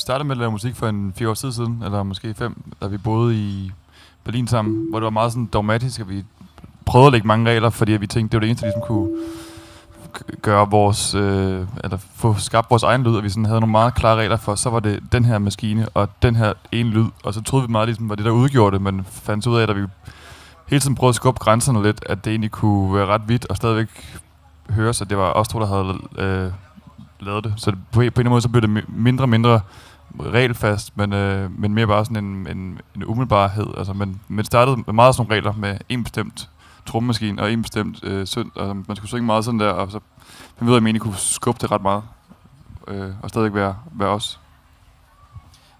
startede med at lave musik for en fire år siden, eller måske fem, da vi boede i Berlin sammen, hvor det var meget sådan dogmatisk, at vi prøvede at lægge mange regler, fordi vi tænkte, det var det eneste, der ligesom kunne gøre vores, øh, eller få skabt vores egen lyd, og vi sådan havde nogle meget klare regler for, så var det den her maskine, og den her ene lyd, og så troede vi meget ligesom, var det, der udgjorde det, men fandt ud af, at vi hele tiden prøvede at skubbe grænserne lidt, at det egentlig kunne være ret vidt, og stadigvæk høres, at det var os to, der havde øh, lavede det. Så på, en, eller anden måde så blev det mindre og mindre regelfast, men, øh, men mere bare sådan en, en, en umiddelbarhed. Altså, men, man det startede med meget sådan nogle regler med en bestemt trommemaskine og en bestemt øh, synd. Altså, man skulle synge meget sådan der, og så man ved, at man kunne skubbe det ret meget, øh, og stadigvæk være, være os.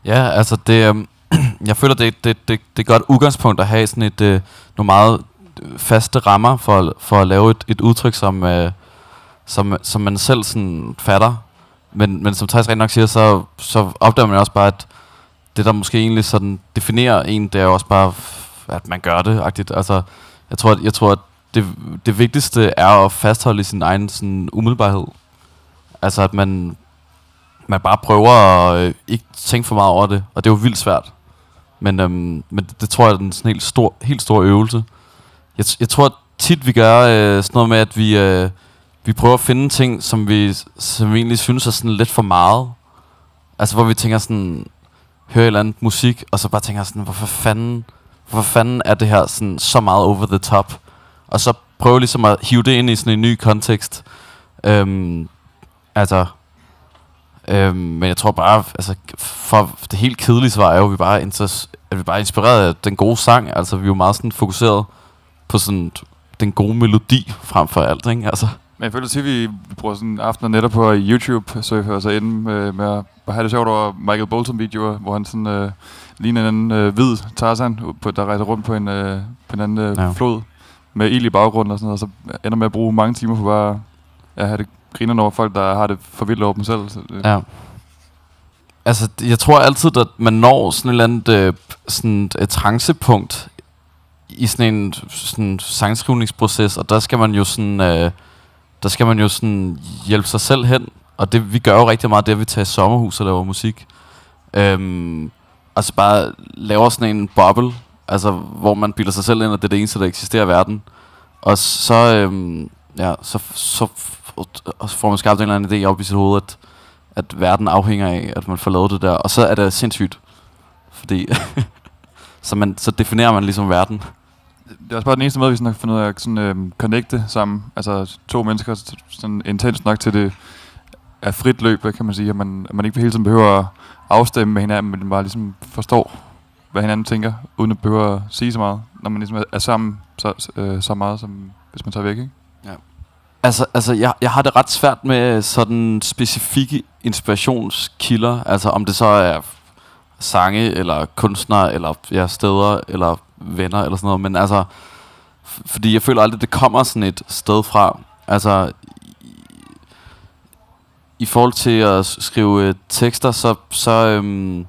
Ja, altså det, øh, jeg føler, det, det, det, det er godt udgangspunkt at have sådan et, øh, nogle meget faste rammer for, for at lave et, et udtryk, som, øh, som, som man selv sådan fatter. Men, men som Thijs rent nok siger, så, så opdager man også bare, at det, der måske egentlig sådan definerer en, det er jo også bare, at man gør det. -agtigt. Altså, jeg tror, at, jeg tror, at det, det vigtigste er at fastholde sin egen sådan, umiddelbarhed. Altså, at man, man bare prøver at øh, ikke tænke for meget over det, og det er jo vildt svært. Men, øhm, men det, det tror jeg er en sådan helt, stor, helt stor øvelse. Jeg, jeg tror tit, vi gør øh, sådan noget med, at vi... Øh, vi prøver at finde ting, som vi, som vi egentlig synes er sådan lidt for meget. Altså, hvor vi tænker sådan, hører et eller andet musik, og så bare tænker sådan, hvorfor fanden, hvorfor fanden er det her sådan, så meget over the top? Og så prøve ligesom at hive det ind i sådan en ny kontekst. Øhm, altså, øhm, men jeg tror bare, altså, for det helt kedelige svar er jo, at vi bare er, at vi bare er inspireret af den gode sang. Altså, vi er jo meget sådan fokuseret på sådan den gode melodi frem for alt, ikke? Altså. Men jeg føler til, at vi bruger sådan aftener netop på YouTube, så jeg hører sig ind med, øh, med at have det sjovt over Michael Bolton-videoer, hvor han sådan øh, ligner en øh, hvid Tarzan, på, der rejser rundt på en, øh, på en anden øh, ja. flod med ild i baggrunden og sådan noget, og så ender med at bruge mange timer på bare at have det griner over folk, der har det for vildt over dem selv. Så, øh. Ja. Altså, jeg tror altid, at man når sådan et eller andet øh, sådan et, et trancepunkt i sådan en sådan sangskrivningsproces, og der skal man jo sådan... Øh, der skal man jo sådan hjælpe sig selv hen. Og det, vi gør jo rigtig meget, det at vi tager sommerhus og laver musik. Øhm, altså bare laver sådan en boble, altså hvor man bilder sig selv ind, at det er det eneste, der eksisterer i verden. Og så, øhm, ja, så, så, og så får man skabt en eller anden idé op i sit hoved, at, at verden afhænger af, at man får lavet det der. Og så er det sindssygt, fordi så, man, så definerer man ligesom verden det er også bare den eneste måde, vi sådan har fundet ud af at sådan, øhm, connecte sammen. Altså to mennesker sådan intens nok til det er frit løb, kan man sige. At man, at man ikke hele tiden behøver at afstemme med hinanden, men bare ligesom forstår, hvad hinanden tænker, uden at behøve at sige så meget, når man ligesom er sammen så, øh, så meget, som hvis man tager væk, ikke? Ja. Altså, altså jeg, jeg har det ret svært med sådan specifikke inspirationskilder, altså om det så er sange, eller kunstnere, eller ja, steder, eller venner eller sådan noget, men altså, fordi jeg føler aldrig, det kommer sådan et sted fra. Altså, i, i forhold til at skrive øh, tekster, så, så, øhm,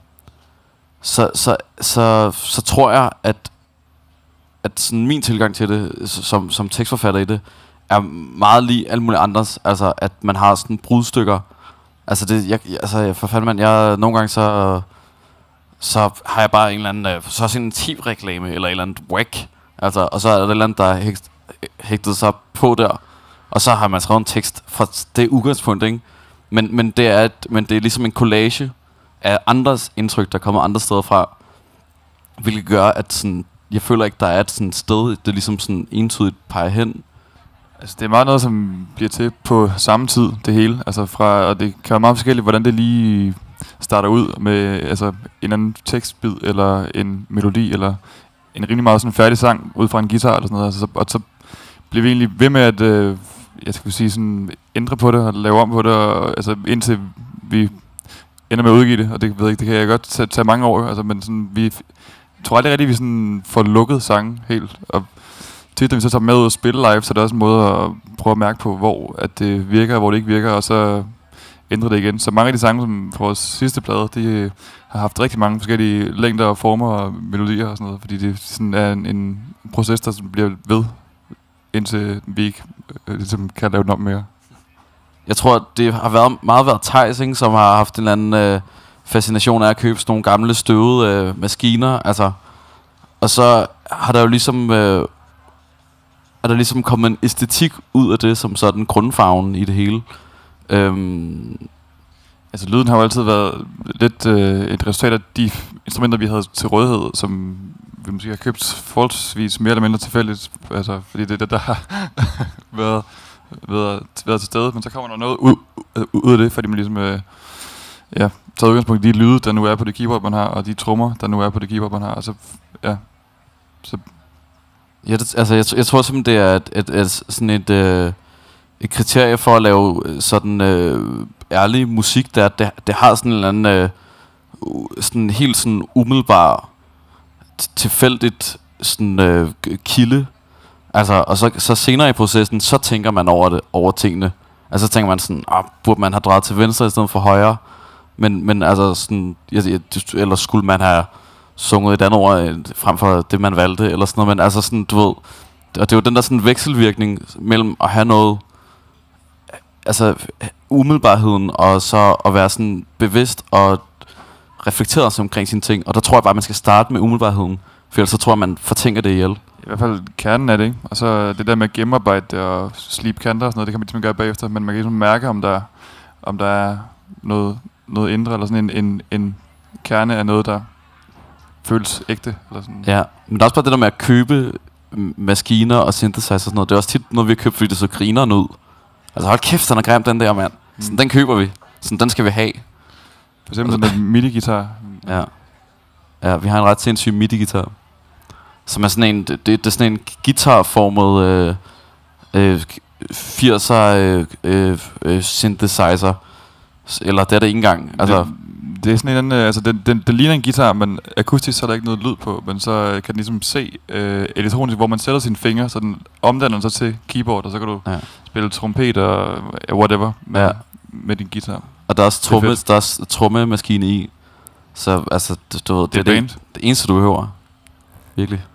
så, så, så, så tror jeg, at, at sådan min tilgang til det, som, som tekstforfatter i det, er meget lige alle muligt andres. Altså, at man har sådan brudstykker. Altså, det, jeg, altså, for fanden, man, jeg, nogle gange så... Øh, så har jeg bare en eller anden, øh, så sådan en tip reklame eller en eller anden whack, altså, og så er der et eller andet, der er hægt, hægtet sig på der, og så har man skrevet en tekst fra det udgangspunkt, ikke? Men, men, det er et, men det er ligesom en collage af andres indtryk, der kommer andre steder fra, hvilket gør, at sådan, jeg føler ikke, der er et sådan sted, det ligesom sådan entydigt peger hen. Altså, det er meget noget, som bliver til på samme tid, det hele. Altså, fra, og det kan være meget forskelligt, hvordan det lige starter ud med altså, en anden tekstbid, eller en melodi, eller en rimelig meget sådan færdig sang ud fra en guitar, eller sådan noget. Altså, så, og så blev vi egentlig ved med at øh, jeg skal sige, sådan, ændre på det og lave om på det, og, altså, indtil vi ender med at udgive det, og det, ved jeg, det kan jeg godt tage, tage mange år, altså, men sådan, vi tror aldrig rigtigt, at vi sådan får lukket sange helt, og tit, når vi så tager med ud og spille live, så er det også en måde at prøve at mærke på, hvor at det virker, og hvor det ikke virker, og så ændre det igen. Så mange af de sange som fra vores sidste plade, de øh, har haft rigtig mange forskellige længder og former og melodier og sådan noget, fordi det sådan er en, en proces, der bliver ved, indtil vi ikke øh, ligesom kan lave den om mere. Jeg tror, at det har været meget været Thijs, ikke, som har haft en eller anden øh, fascination af at købe sådan nogle gamle støvede øh, maskiner. Altså, og så har der jo ligesom... Øh, er der ligesom kommet en æstetik ud af det, som sådan grundfarven i det hele. Øhm, altså lyden har jo altid været lidt øh, et resultat af de instrumenter, vi havde til rådighed, som vi måske har købt forholdsvis mere eller mindre tilfældigt, altså, fordi det er det, der har været, været, været til stede, men så kommer der noget ud, øh, ud af det, fordi man ligesom... Øh, ja, tager udgangspunkt i de lyde, der nu er på det keyboard, man har, og de trommer, der nu er på det keyboard, man har, og så, ja, så... Ja, det, altså, jeg, jeg tror simpelthen, det er et, et, et, sådan et, øh, et kriterie for at lave øh, sådan øh, ærlig musik, der det, det har sådan en eller anden øh, sådan helt sådan umiddelbar tilfældigt sådan øh, kilde. Altså, og så, så senere i processen, så tænker man over det, over tingene. Altså, så tænker man sådan, ah, burde man have drejet til venstre i stedet for højre? Men, men altså, sådan, jeg, jeg, eller skulle man have sunget et andet ord øh, frem for det, man valgte, eller sådan noget. Men altså sådan, du ved, og det er jo den der sådan vekselvirkning mellem at have noget, altså umiddelbarheden, og så at være sådan bevidst og reflekteret omkring sine ting. Og der tror jeg bare, at man skal starte med umiddelbarheden, for ellers så tror jeg, man fortænker det ihjel. I hvert fald kernen af det, ikke? Og så det der med at gennemarbejde og slibe kanter og sådan noget, det kan man ligesom gøre bagefter, men man kan ligesom mærke, om der, om der er noget, noget indre, eller sådan en, en, en kerne af noget, der føles ægte. Eller sådan. Ja, men der er også bare det der med at købe maskiner og synthesizer og sådan noget. Det er også tit noget, vi har købt, fordi det så griner ud. Altså hold kæft, den er grim, den der mand. Sådan, mm. den køber vi. Sådan, den skal vi have. For eksempel altså, den midi-gitar. Ja. Ja, vi har en ret sindssyg midi-gitar. Som er sådan en, det, det er sådan en guitarformet øh, øh, 80'er øh, øh, øh synthesizer. Eller det er det ikke engang. Altså, det er sådan en anden, øh, altså den, den, den ligner en guitar, men akustisk så er der ikke noget lyd på, men så øh, kan den ligesom se øh, elektronisk, hvor man sætter sine fingre, så den omdanner den så til keyboard, og så kan du ja. spille trompet og øh, whatever med, ja. med din guitar. Og der er også, tromme, er der er også trommemaskine i, så altså, du, du ved, det, det er det, det eneste, du behøver. Virkelig.